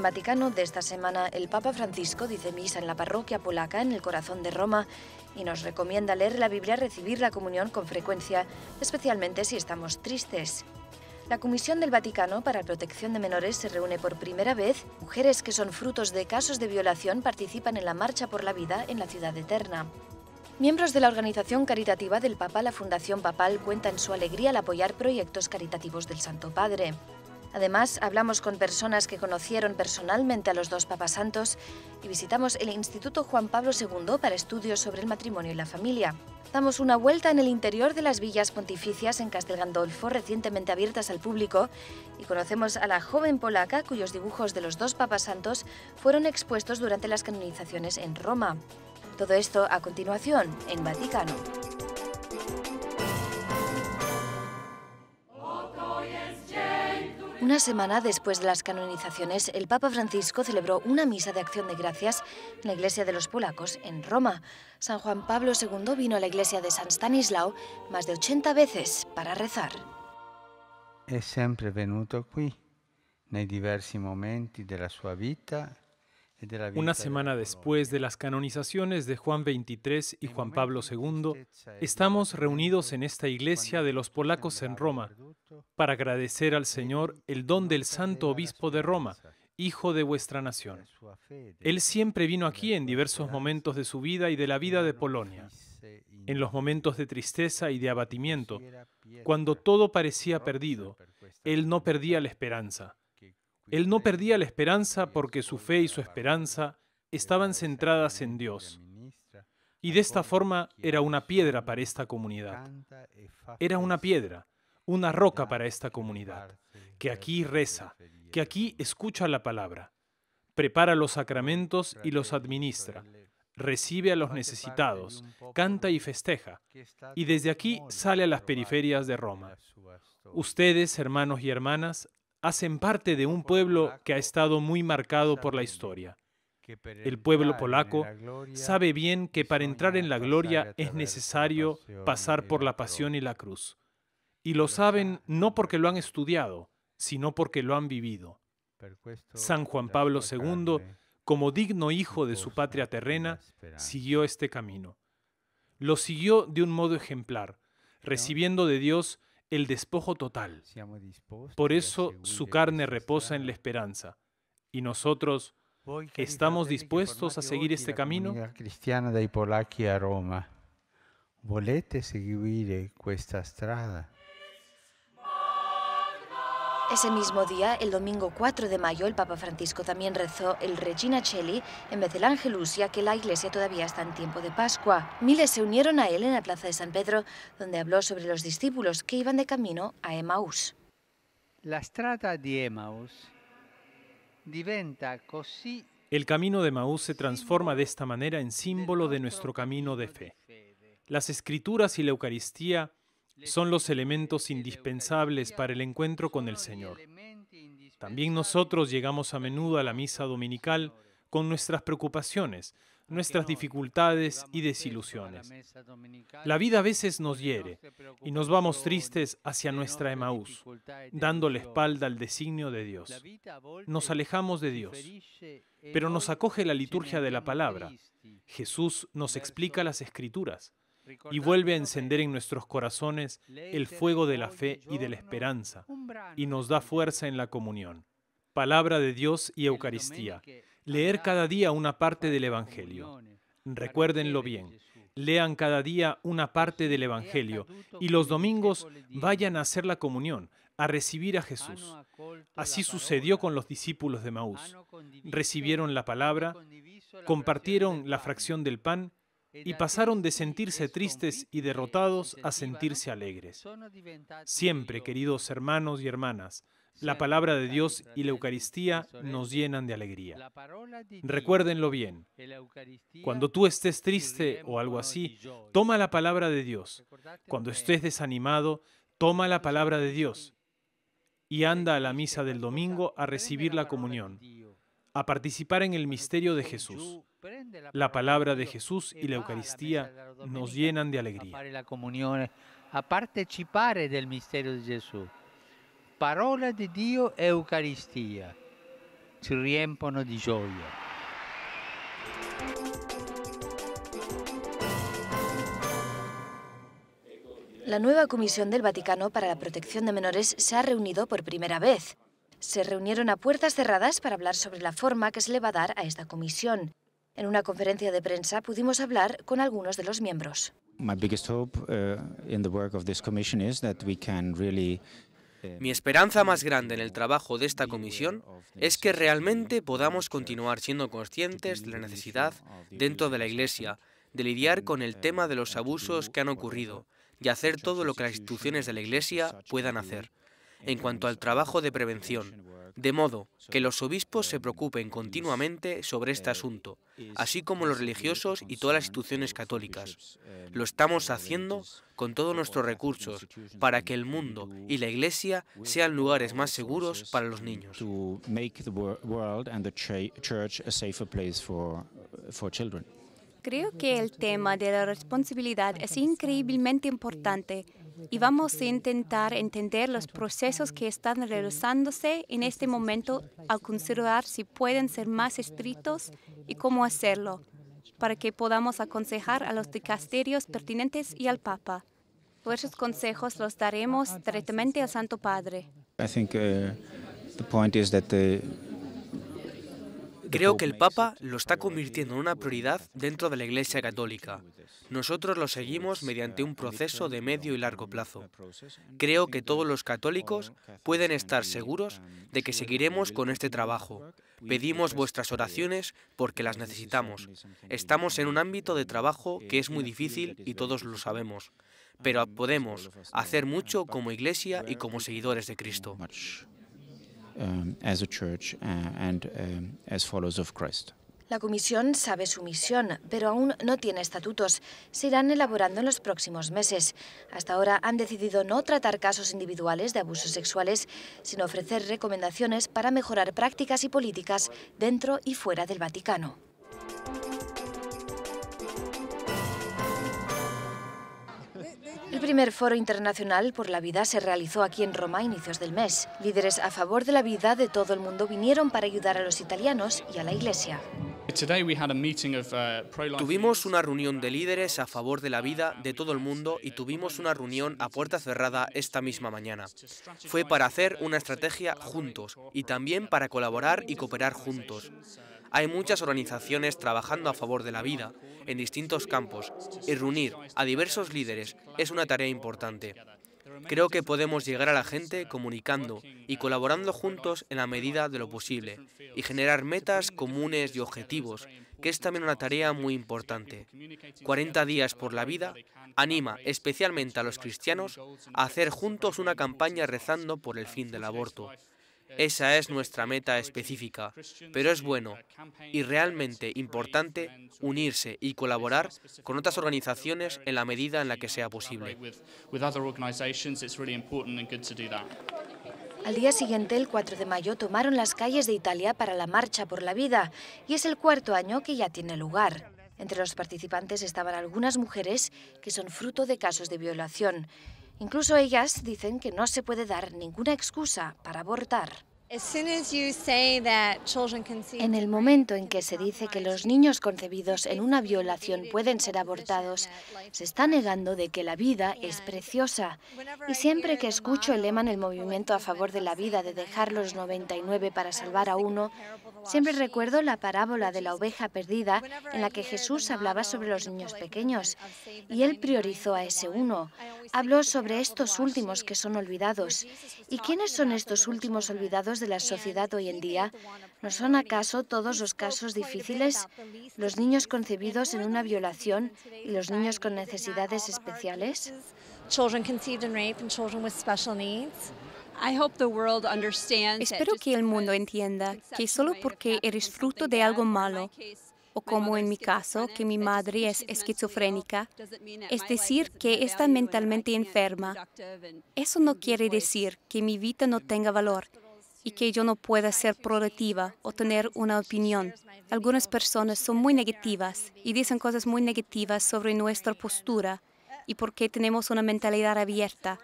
en Vaticano de esta semana, el Papa Francisco dice misa en la parroquia polaca en el corazón de Roma y nos recomienda leer la Biblia, recibir la comunión con frecuencia, especialmente si estamos tristes. La Comisión del Vaticano para Protección de Menores se reúne por primera vez. Mujeres que son frutos de casos de violación participan en la Marcha por la Vida en la Ciudad Eterna. Miembros de la organización caritativa del Papa, la Fundación Papal, cuentan su alegría al apoyar proyectos caritativos del Santo Padre. Además, hablamos con personas que conocieron personalmente a los dos papas santos y visitamos el Instituto Juan Pablo II para estudios sobre el matrimonio y la familia. Damos una vuelta en el interior de las villas pontificias en Castel Gandolfo, recientemente abiertas al público, y conocemos a la joven polaca cuyos dibujos de los dos papas santos fueron expuestos durante las canonizaciones en Roma. Todo esto a continuación en Vaticano. Una semana después de las canonizaciones, el Papa Francisco celebró una misa de acción de gracias en la iglesia de los polacos en Roma. San Juan Pablo II vino a la iglesia de San Stanislao más de 80 veces para rezar. es sempre venuto qui, nei diversi momenti della sua vita una semana después de las canonizaciones de Juan XXIII y Juan Pablo II, estamos reunidos en esta iglesia de los polacos en Roma para agradecer al Señor el don del Santo Obispo de Roma, hijo de vuestra nación. Él siempre vino aquí en diversos momentos de su vida y de la vida de Polonia, en los momentos de tristeza y de abatimiento, cuando todo parecía perdido. Él no perdía la esperanza él no perdía la esperanza porque su fe y su esperanza estaban centradas en Dios. Y de esta forma era una piedra para esta comunidad. Era una piedra, una roca para esta comunidad, que aquí reza, que aquí escucha la palabra, prepara los sacramentos y los administra, recibe a los necesitados, canta y festeja, y desde aquí sale a las periferias de Roma. Ustedes, hermanos y hermanas, hacen parte de un pueblo que ha estado muy marcado por la historia. El pueblo polaco sabe bien que para entrar en la gloria es necesario pasar por la pasión y la cruz. Y lo saben no porque lo han estudiado, sino porque lo han vivido. San Juan Pablo II, como digno hijo de su patria terrena, siguió este camino. Lo siguió de un modo ejemplar, recibiendo de Dios el despojo total. Por eso su carne reposa en la esperanza. Y nosotros estamos dispuestos a seguir este camino. cristiana a Roma. Volete eh, ese mismo día, el domingo 4 de mayo, el Papa Francisco también rezó el Regina Cheli en vez del Angelus, ya que la iglesia todavía está en tiempo de Pascua. Miles se unieron a él en la plaza de San Pedro, donde habló sobre los discípulos que iban de camino a emaús La Emmaus el camino de Maús se transforma de esta manera en símbolo de nuestro camino de fe. Las escrituras y la Eucaristía son los elementos indispensables para el encuentro con el Señor. También nosotros llegamos a menudo a la misa dominical con nuestras preocupaciones, nuestras dificultades y desilusiones. La vida a veces nos hiere y nos vamos tristes hacia nuestra Emaús, dando la espalda al designio de Dios. Nos alejamos de Dios, pero nos acoge la liturgia de la palabra. Jesús nos explica las escrituras y vuelve a encender en nuestros corazones el fuego de la fe y de la esperanza y nos da fuerza en la comunión. Palabra de Dios y Eucaristía. Leer cada día una parte del Evangelio. Recuérdenlo bien. Lean cada día una parte del Evangelio y los domingos vayan a hacer la comunión, a recibir a Jesús. Así sucedió con los discípulos de Maús. Recibieron la palabra, compartieron la fracción del pan y pasaron de sentirse tristes y derrotados a sentirse alegres. Siempre, queridos hermanos y hermanas, la palabra de Dios y la Eucaristía nos llenan de alegría. Recuérdenlo bien. Cuando tú estés triste o algo así, toma la palabra de Dios. Cuando estés desanimado, toma la palabra de Dios y anda a la misa del domingo a recibir la comunión, a participar en el misterio de Jesús. La palabra de Jesús y la Eucaristía nos llenan de alegría. a Chipare del misterio de Jesús, de Dios, Eucaristía, La nueva Comisión del Vaticano para la Protección de Menores se ha reunido por primera vez. Se reunieron a puertas cerradas para hablar sobre la forma que se le va a dar a esta comisión. En una conferencia de prensa pudimos hablar con algunos de los miembros. Mi esperanza más grande en el trabajo de esta comisión es que realmente podamos continuar siendo conscientes de la necesidad dentro de la Iglesia de lidiar con el tema de los abusos que han ocurrido y hacer todo lo que las instituciones de la Iglesia puedan hacer en cuanto al trabajo de prevención, de modo que los obispos se preocupen continuamente sobre este asunto, así como los religiosos y todas las instituciones católicas. Lo estamos haciendo con todos nuestros recursos para que el mundo y la Iglesia sean lugares más seguros para los niños. Creo que el tema de la responsabilidad es increíblemente importante y vamos a intentar entender los procesos que están realizándose en este momento al considerar si pueden ser más estrictos y cómo hacerlo, para que podamos aconsejar a los dicasterios pertinentes y al Papa. Por esos consejos los daremos directamente al Santo Padre. I think, uh, the point is that the... Creo que el Papa lo está convirtiendo en una prioridad dentro de la Iglesia Católica. Nosotros lo seguimos pues, mediante eh, un proceso de medio y largo plazo. Creo que todos los católicos pueden estar seguros de que seguiremos con este trabajo. Pedimos vuestras eh, oraciones porque las necesitamos. Estamos en un ámbito de trabajo que es muy difícil y todos lo sabemos, pero podemos hacer mucho como Iglesia y como seguidores de Cristo. Um, as church uh, um, La Comisión sabe su misión, pero aún no tiene estatutos. Se irán elaborando en los próximos meses. Hasta ahora han decidido no tratar casos individuales de abusos sexuales, sino ofrecer recomendaciones para mejorar prácticas y políticas dentro y fuera del Vaticano. El primer foro internacional por la vida se realizó aquí en Roma a inicios del mes. Líderes a favor de la vida de todo el mundo vinieron para ayudar a los italianos y a la Iglesia. Uh, tuvimos una reunión de líderes a favor de la vida de todo el mundo y tuvimos una reunión a puerta cerrada esta misma mañana. Fue para hacer una estrategia juntos y también para colaborar y cooperar juntos hay muchas organizaciones trabajando a favor de la vida en distintos campos y reunir a diversos líderes es una tarea importante. Creo que podemos llegar a la gente comunicando y colaborando juntos en la medida de lo posible y generar metas comunes y objetivos, que es también una tarea muy importante. 40 días por la vida anima especialmente a los cristianos a hacer juntos una campaña rezando por el fin del aborto, esa es nuestra meta específica, pero es bueno y realmente importante unirse y colaborar con otras organizaciones en la medida en la que sea posible. Al día siguiente, el 4 de mayo, tomaron las calles de Italia para la Marcha por la Vida y es el cuarto año que ya tiene lugar. Entre los participantes estaban algunas mujeres que son fruto de casos de violación Incluso ellas dicen que no se puede dar ninguna excusa para abortar. En el momento en que se dice que los niños concebidos en una violación pueden ser abortados, se está negando de que la vida es preciosa. Y siempre que escucho el lema en el movimiento a favor de la vida de dejar los 99 para salvar a uno, siempre recuerdo la parábola de la oveja perdida en la que Jesús hablaba sobre los niños pequeños. Y él priorizó a ese uno. Habló sobre estos últimos que son olvidados. ¿Y quiénes son estos últimos olvidados de la sociedad hoy en día, ¿no son acaso todos los casos difíciles? ¿Los niños concebidos en una violación y los niños con necesidades especiales? Espero que el mundo entienda que solo porque eres fruto de algo malo, o como en mi caso, que mi madre es esquizofrénica, es decir, que está mentalmente enferma. Eso no quiere decir que mi vida no tenga valor y que yo no pueda ser productiva o tener una opinión. Algunas personas son muy negativas y dicen cosas muy negativas sobre nuestra postura y por qué tenemos una mentalidad abierta.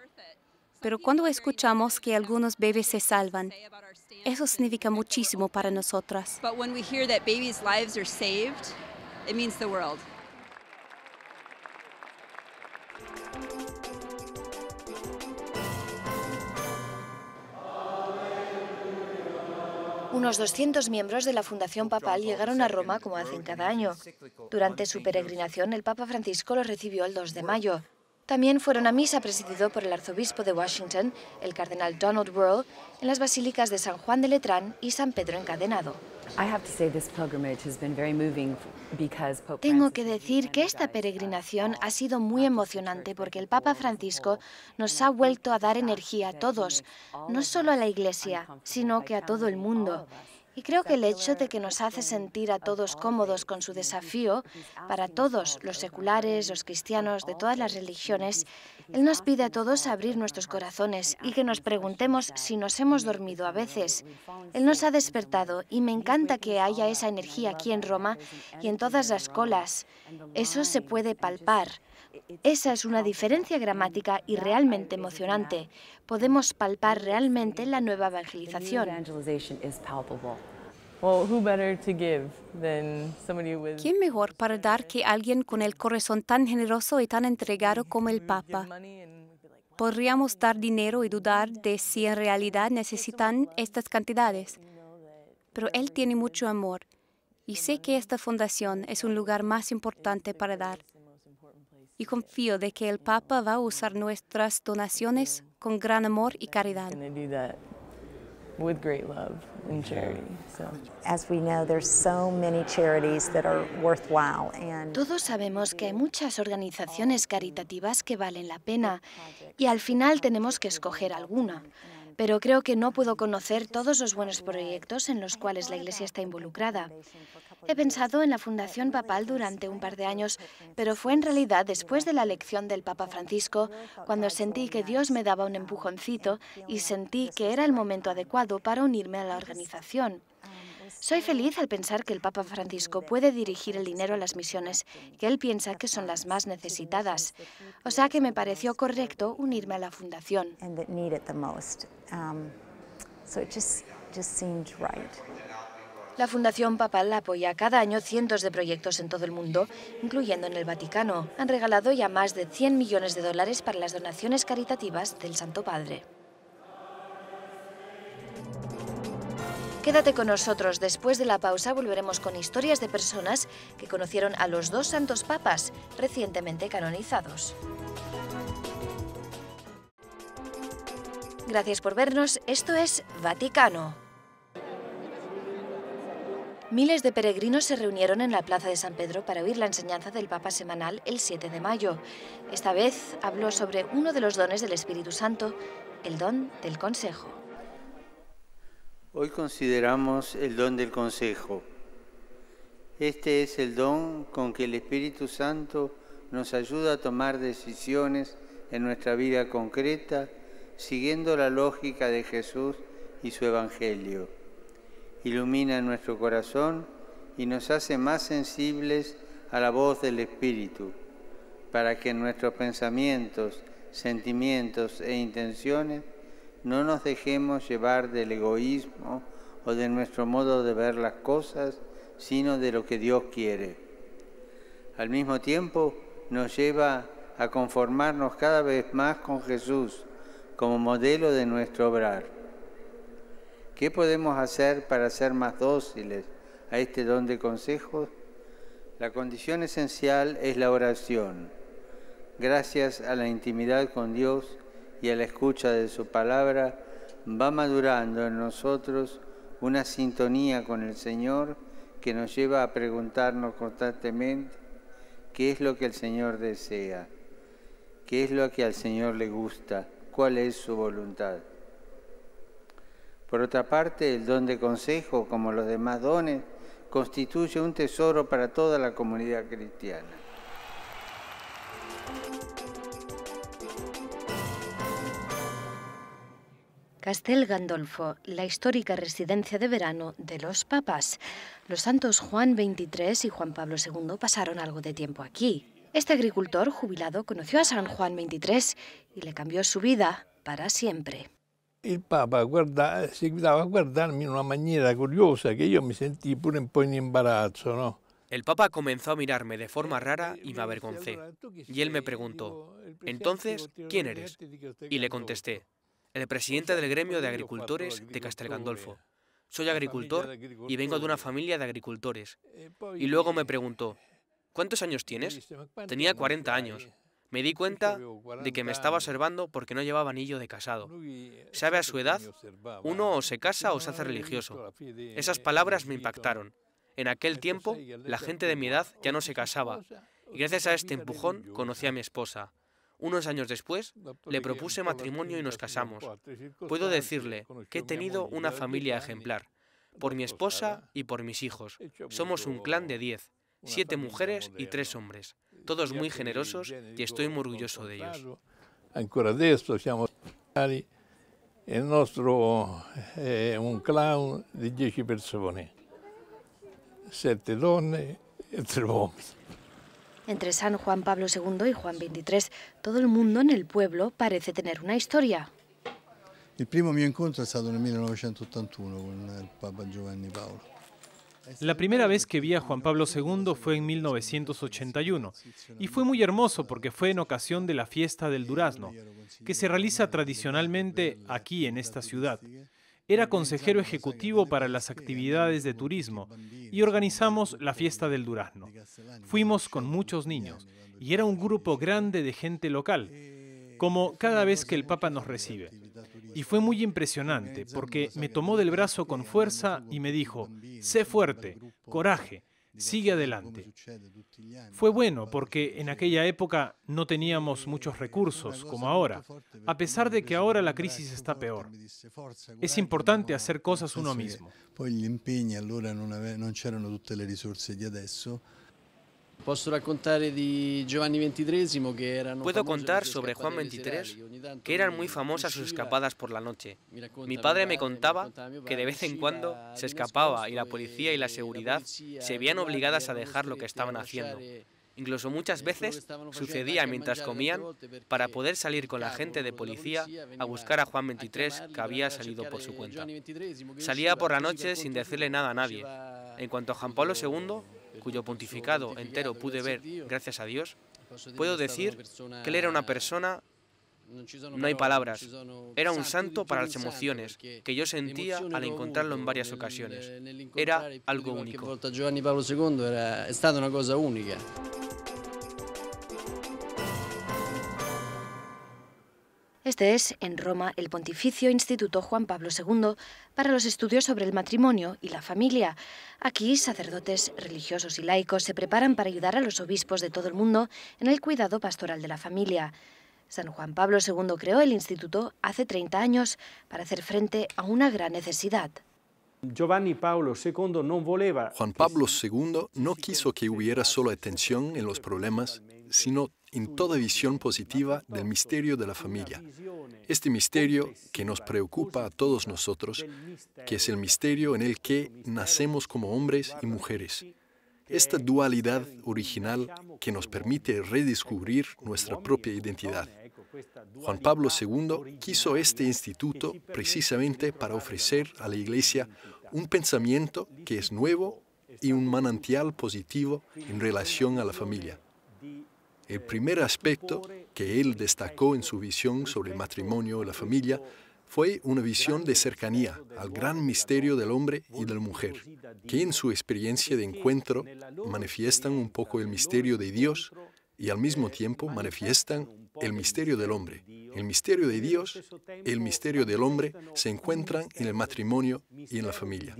Pero cuando escuchamos que algunos bebés se salvan, eso significa muchísimo para nosotras. Unos 200 miembros de la Fundación Papal llegaron a Roma como hacen cada año. Durante su peregrinación, el Papa Francisco los recibió el 2 de mayo. También fueron a misa presidido por el arzobispo de Washington, el cardenal Donald World, en las basílicas de San Juan de Letrán y San Pedro Encadenado. Tengo que decir que esta peregrinación ha sido muy emocionante porque el Papa Francisco nos ha vuelto a dar energía a todos, no solo a la Iglesia, sino que a todo el mundo. Y creo que el hecho de que nos hace sentir a todos cómodos con su desafío, para todos, los seculares, los cristianos, de todas las religiones, Él nos pide a todos abrir nuestros corazones y que nos preguntemos si nos hemos dormido a veces. Él nos ha despertado y me encanta que haya esa energía aquí en Roma y en todas las colas. Eso se puede palpar. Esa es una diferencia gramática y realmente emocionante. Podemos palpar realmente la nueva evangelización. ¿Quién mejor para dar que alguien con el corazón tan generoso y tan entregado como el Papa? Podríamos dar dinero y dudar de si en realidad necesitan estas cantidades, pero él tiene mucho amor y sé que esta fundación es un lugar más importante para dar y confío de que el Papa va a usar nuestras donaciones con gran amor y caridad. Todos sabemos que hay muchas organizaciones caritativas que valen la pena y al final tenemos que escoger alguna pero creo que no puedo conocer todos los buenos proyectos en los cuales la Iglesia está involucrada. He pensado en la Fundación Papal durante un par de años, pero fue en realidad después de la elección del Papa Francisco cuando sentí que Dios me daba un empujoncito y sentí que era el momento adecuado para unirme a la organización. Soy feliz al pensar que el Papa Francisco puede dirigir el dinero a las misiones que él piensa que son las más necesitadas. O sea que me pareció correcto unirme a la fundación. Um, la Fundación Papal apoya cada año cientos de proyectos en todo el mundo, incluyendo en el Vaticano. Han regalado ya más de 100 millones de dólares para las donaciones caritativas del Santo Padre. Quédate con nosotros, después de la pausa volveremos con historias de personas que conocieron a los dos santos papas recientemente canonizados. Gracias por vernos, esto es Vaticano. Miles de peregrinos se reunieron en la Plaza de San Pedro para oír la enseñanza del Papa semanal el 7 de mayo. Esta vez habló sobre uno de los dones del Espíritu Santo, el don del consejo. Hoy consideramos el don del consejo. Este es el don con que el Espíritu Santo nos ayuda a tomar decisiones en nuestra vida concreta, siguiendo la lógica de Jesús y su Evangelio. Ilumina nuestro corazón y nos hace más sensibles a la voz del Espíritu, para que nuestros pensamientos, sentimientos e intenciones no nos dejemos llevar del egoísmo o de nuestro modo de ver las cosas, sino de lo que Dios quiere. Al mismo tiempo, nos lleva a conformarnos cada vez más con Jesús como modelo de nuestro obrar. ¿Qué podemos hacer para ser más dóciles a este don de consejos? La condición esencial es la oración. Gracias a la intimidad con Dios, y a la escucha de su palabra, va madurando en nosotros una sintonía con el Señor que nos lleva a preguntarnos constantemente qué es lo que el Señor desea, qué es lo que al Señor le gusta, cuál es su voluntad. Por otra parte, el don de consejo, como los demás dones, constituye un tesoro para toda la comunidad cristiana. Castel Gandolfo, la histórica residencia de verano de los papas. Los santos Juan XXIII y Juan Pablo II pasaron algo de tiempo aquí. Este agricultor jubilado conoció a San Juan XXIII y le cambió su vida para siempre. El Papa guarda, cuidaba de una manera curiosa que yo me sentí un embarazo. no? El Papa comenzó a mirarme de forma rara y me avergoncé. Y él me preguntó, entonces, ¿quién eres? Y le contesté, el presidente del gremio de agricultores de Castel Gandolfo. Soy agricultor y vengo de una familia de agricultores. Y luego me preguntó, ¿cuántos años tienes? Tenía 40 años. Me di cuenta de que me estaba observando porque no llevaba anillo de casado. ¿Sabe a su edad? Uno o se casa o se hace religioso. Esas palabras me impactaron. En aquel tiempo, la gente de mi edad ya no se casaba. Y gracias a este empujón conocí a mi esposa. Unos años después, le propuse matrimonio y nos casamos. Puedo decirle que he tenido una familia ejemplar, por mi esposa y por mis hijos. Somos eh, un clan de 10, siete mujeres y tres hombres, todos muy generosos y estoy muy orgulloso de ellos. Ancora adesso siamo il un clan entre San Juan Pablo II y Juan XXIII, todo el mundo en el pueblo parece tener una historia. El primo encuentro 1981 con el Papa Giovanni Paolo. La primera vez que vi a Juan Pablo II fue en 1981 y fue muy hermoso porque fue en ocasión de la fiesta del durazno, que se realiza tradicionalmente aquí en esta ciudad. Era consejero ejecutivo para las actividades de turismo y organizamos la fiesta del durazno. Fuimos con muchos niños y era un grupo grande de gente local, como cada vez que el Papa nos recibe. Y fue muy impresionante porque me tomó del brazo con fuerza y me dijo, sé fuerte, coraje, sigue adelante. Fue bueno porque en aquella época no teníamos eh, muchos recursos como ahora, a pesar de que ahora la crisis está peor. Es importante hacer cosas uno mismo. di adesso. Puedo contar sobre Juan XXIII... que eran muy famosas sus escapadas por la noche. Mi padre me contaba que de vez en cuando se escapaba y la policía y la seguridad se veían obligadas a dejar lo que estaban haciendo. Incluso muchas veces sucedía mientras comían para poder salir con la gente de policía a buscar a Juan 23 que había salido por su cuenta. Salía por la noche sin decirle nada a nadie. En cuanto a Juan Pablo II, cuyo pontificado entero pude ver gracias a Dios, puedo decir que él era una persona no hay palabras. Era un santo para las emociones que yo sentía al encontrarlo en varias ocasiones. Era algo único. Este es, en Roma, el Pontificio Instituto Juan Pablo II para los estudios sobre el matrimonio y la familia. Aquí, sacerdotes, religiosos y laicos se preparan para ayudar a los obispos de todo el mundo en el cuidado pastoral de la familia. San Juan Pablo II creó el instituto hace 30 años para hacer frente a una gran necesidad. Juan Pablo II no quiso que hubiera solo atención en los problemas, sino en toda visión positiva del misterio de la familia. Este misterio que nos preocupa a todos nosotros, que es el misterio en el que nacemos como hombres y mujeres. Esta dualidad original que nos permite redescubrir nuestra propia identidad. Juan Pablo II quiso este instituto precisamente para ofrecer a la Iglesia un pensamiento que es nuevo y un manantial positivo en relación a la familia. El primer aspecto que él destacó en su visión sobre el matrimonio y la familia fue una visión de cercanía al gran misterio del hombre y de la mujer, que en su experiencia de encuentro manifiestan un poco el misterio de Dios y al mismo tiempo manifiestan el misterio del hombre. El misterio de Dios, el misterio del hombre se encuentran en el matrimonio y en la familia.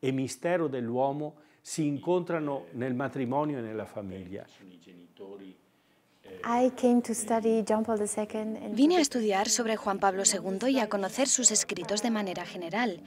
El misterio del se si en el matrimonio y en la familia. Vine a estudiar sobre Juan Pablo II y a conocer sus escritos de manera general.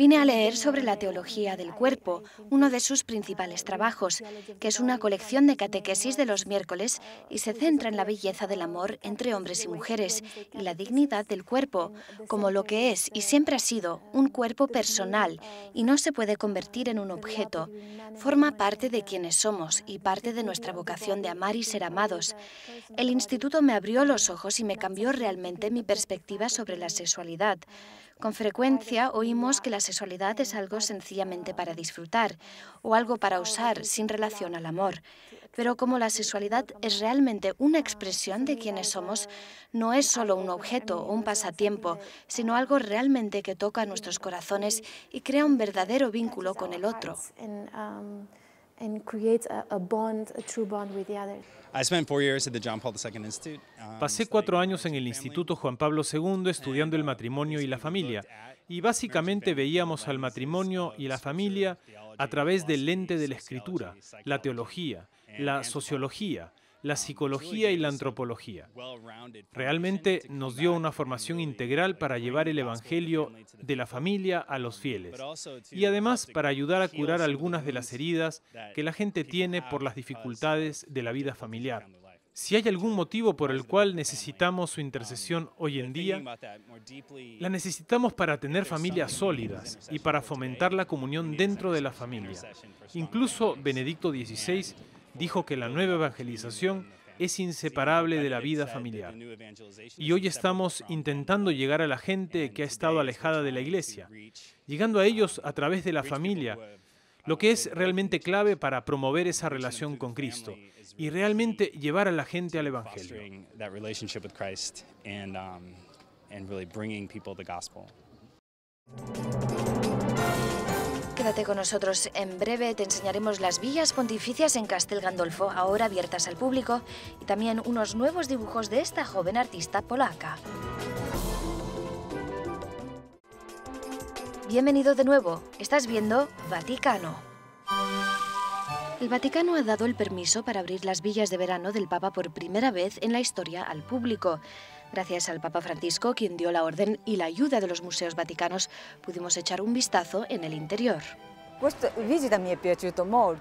Vine a leer sobre la teología del cuerpo, uno de sus principales trabajos, que es una colección de catequesis de los miércoles y se centra en la belleza del amor entre hombres y mujeres y la dignidad del cuerpo, como lo que es y siempre ha sido un cuerpo personal y no se puede convertir en un objeto. Forma parte de quienes somos y parte de nuestra vocación de amar y ser amados. El instituto me abrió los ojos y me cambió realmente mi perspectiva sobre la sexualidad. Con frecuencia oímos que la sexualidad es algo sencillamente para disfrutar o algo para usar sin relación al amor. Pero como la sexualidad es realmente una expresión de quienes somos, no es solo un objeto o un pasatiempo, sino algo realmente que toca nuestros corazones y crea un verdadero vínculo con el otro. Pasé cuatro años en el Instituto Juan Pablo II estudiando el matrimonio y la familia, y básicamente veíamos al matrimonio y la familia a través del lente de la escritura, la teología, la sociología, la psicología y la antropología. Realmente nos dio una formación integral para llevar el Evangelio de la familia a los fieles y además para ayudar a curar algunas de las heridas que la gente tiene por las uh, dificultades de la vida familiar. Si hay algún motivo por el cual necesitamos su um, intercesión hoy en día, la necesitamos para tener familias sólidas y para fomentar la comunión dentro de la familia. Incluso Benedicto XVI dijo que la nueva evangelización es inseparable de la vida familiar. Y hoy estamos intentando llegar a la gente que ha estado alejada de la iglesia, llegando a ellos a través de la familia, lo que es realmente clave para promover esa relación con Cristo y realmente llevar a la gente al Evangelio. Quédate con nosotros. En breve te enseñaremos las villas pontificias en Castel Gandolfo, ahora abiertas al público, y también unos nuevos dibujos de esta joven artista polaca. Bienvenido de nuevo. Estás viendo Vaticano. El Vaticano ha dado el permiso para abrir las villas de verano del Papa por primera vez en la historia al público. Gracias al Papa Francisco, quien dio la orden y la ayuda de los museos vaticanos, pudimos echar un vistazo en el interior.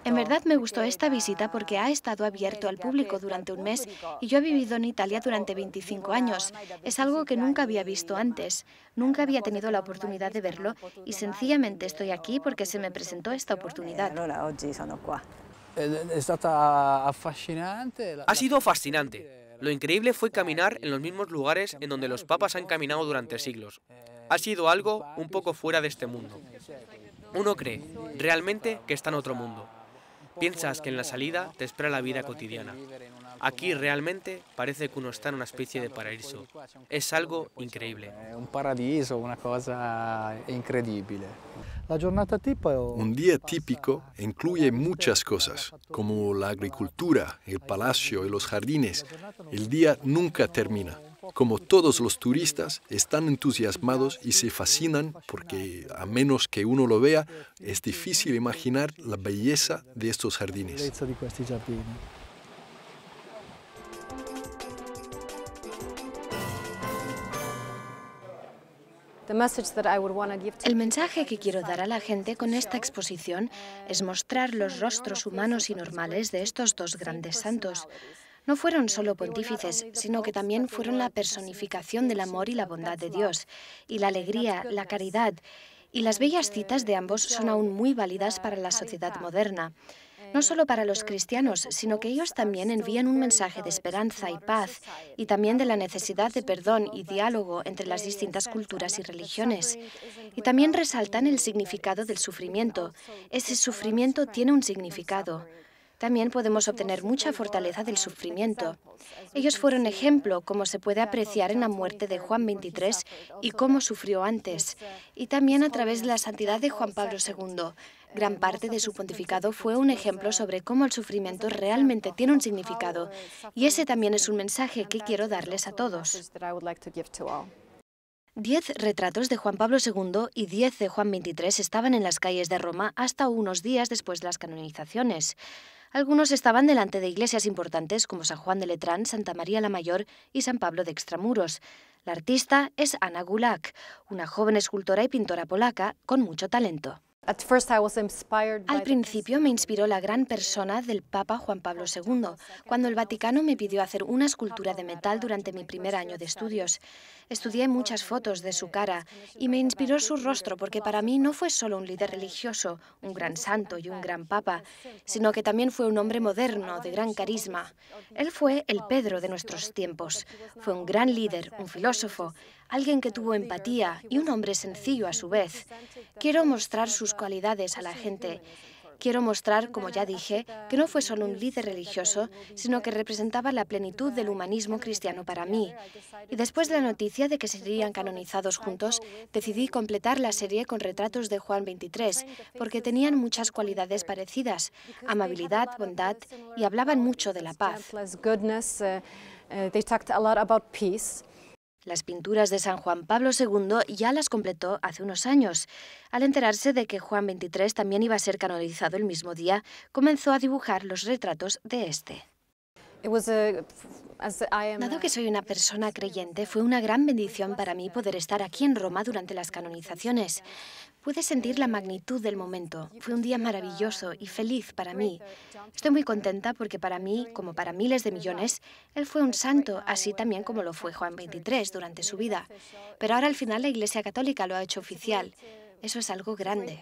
En verdad me gustó esta visita porque ha estado abierto al público durante un mes y yo he vivido en Italia durante 25 años. Es algo que nunca había visto antes, nunca había tenido la oportunidad de verlo y sencillamente estoy aquí porque se me presentó esta oportunidad. Eh, ha sido fascinante. Lo increíble fue caminar en los mismos lugares en donde los papas han caminado durante siglos. Ha sido algo un poco fuera de este mundo. Uno cree realmente que está en otro mundo. Piensas que en la salida te espera la vida cotidiana. Aquí realmente parece que uno está en una especie de paraíso. Es algo increíble. Un paraíso, una cosa increíble. Un día típico incluye este, muchas cosas, como la agricultura, el palacio y los jardines. El día nunca termina. Como todos los turistas, están entusiasmados y se fascinan porque, a menos que uno lo vea, es difícil imaginar la belleza de estos jardines. El mensaje que quiero dar a la gente con esta exposición es mostrar los rostros humanos y normales de estos dos grandes santos. No fueron solo pontífices, sino que también fueron la personificación del amor y la bondad de Dios, y la alegría, la caridad, y las bellas citas de ambos son aún muy válidas para la sociedad moderna no solo para los cristianos, sino que ellos también envían un mensaje de esperanza y paz, y también de la necesidad de perdón y diálogo entre las distintas culturas y religiones. Y también resaltan el significado del sufrimiento. Ese sufrimiento tiene un significado. También podemos obtener mucha fortaleza del sufrimiento. Ellos fueron ejemplo, como se puede apreciar en la muerte de Juan 23 y cómo sufrió antes, y también a través de la santidad de Juan Pablo II. Gran parte de su pontificado fue un ejemplo sobre cómo el sufrimiento realmente tiene un significado y ese también es un mensaje que quiero darles a todos. Diez retratos de Juan Pablo II y diez de Juan XXIII estaban en las calles de Roma hasta unos días después de las canonizaciones. Algunos estaban delante de iglesias importantes como San Juan de Letrán, Santa María la Mayor y San Pablo de Extramuros. La artista es Ana Gulak, una joven escultora y pintora polaca con mucho talento. Al principio me inspiró la gran persona del Papa Juan Pablo II, cuando el Vaticano me pidió hacer una escultura de metal durante mi primer año de estudios. Estudié muchas fotos de su cara y me inspiró su rostro porque para mí no fue solo un líder religioso, un gran santo y un gran papa, sino que también fue un hombre moderno, de gran carisma. Él fue el Pedro de nuestros tiempos. Fue un gran líder, un filósofo, alguien que tuvo empatía y un hombre sencillo a su vez. Quiero mostrar sus cualidades a la gente. Quiero mostrar, como ya dije, que no fue solo un líder religioso, sino que representaba la plenitud del humanismo cristiano para mí. Y después de la noticia de que serían canonizados juntos, decidí completar la serie con retratos de Juan 23, porque tenían muchas cualidades parecidas, amabilidad, bondad, y hablaban mucho de la paz. Las pinturas de San Juan Pablo II ya las completó hace unos años. Al enterarse de que Juan XXIII también iba a ser canonizado el mismo día, comenzó a dibujar los retratos de este. Dado que soy una persona creyente, fue una gran bendición para mí poder estar aquí en Roma durante las canonizaciones. Pude sentir la magnitud del momento. Fue un día maravilloso y feliz para mí. Estoy muy contenta porque para mí, como para miles de millones, él fue un santo, así también como lo fue Juan XXIII durante su vida. Pero ahora al final la Iglesia Católica lo ha hecho oficial. Eso es algo grande.